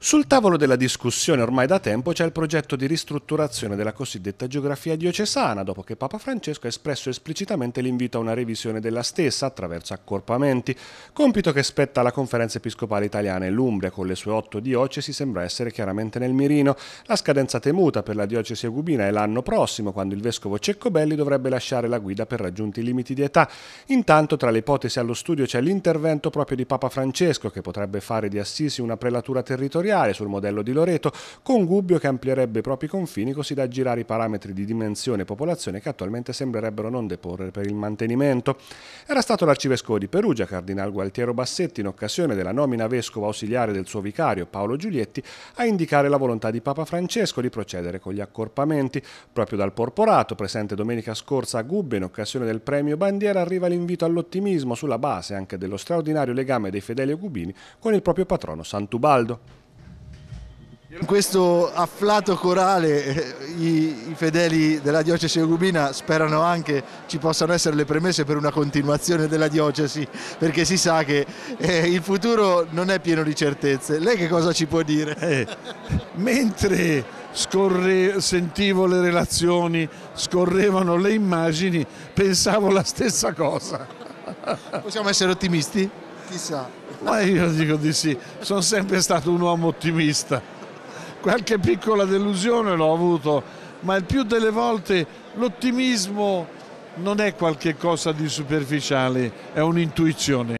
Sul tavolo della discussione ormai da tempo c'è il progetto di ristrutturazione della cosiddetta geografia diocesana, dopo che Papa Francesco ha espresso esplicitamente l'invito a una revisione della stessa attraverso accorpamenti, compito che spetta alla Conferenza Episcopale Italiana e l'Umbria con le sue otto diocesi sembra essere chiaramente nel mirino. La scadenza temuta per la diocesi agubina è l'anno prossimo, quando il vescovo Ceccobelli dovrebbe lasciare la guida per raggiunti i limiti di età. Intanto tra le ipotesi allo studio c'è l'intervento proprio di Papa Francesco, che potrebbe fare di Assisi una prelatura territoriale territoriale sul modello di Loreto, con Gubbio che amplierebbe i propri confini così da aggirare i parametri di dimensione e popolazione che attualmente sembrerebbero non deporre per il mantenimento. Era stato l'arcivescovo di Perugia, Cardinal Gualtiero Bassetti, in occasione della nomina vescovo ausiliare del suo vicario Paolo Giulietti, a indicare la volontà di Papa Francesco di procedere con gli accorpamenti. Proprio dal porporato, presente domenica scorsa a Gubbio in occasione del premio Bandiera, arriva l'invito all'ottimismo sulla base anche dello straordinario legame dei fedeli cubini con il proprio patrono Santubaldo. In questo afflato corale eh, i, i fedeli della diocesi Ugubina sperano anche ci possano essere le premesse per una continuazione della diocesi perché si sa che eh, il futuro non è pieno di certezze. Lei che cosa ci può dire? Eh, mentre scorre, sentivo le relazioni, scorrevano le immagini, pensavo la stessa cosa. Possiamo essere ottimisti? Chissà. Ma io dico di sì, sono sempre stato un uomo ottimista qualche piccola delusione l'ho avuto, ma il più delle volte l'ottimismo non è qualche cosa di superficiale, è un'intuizione.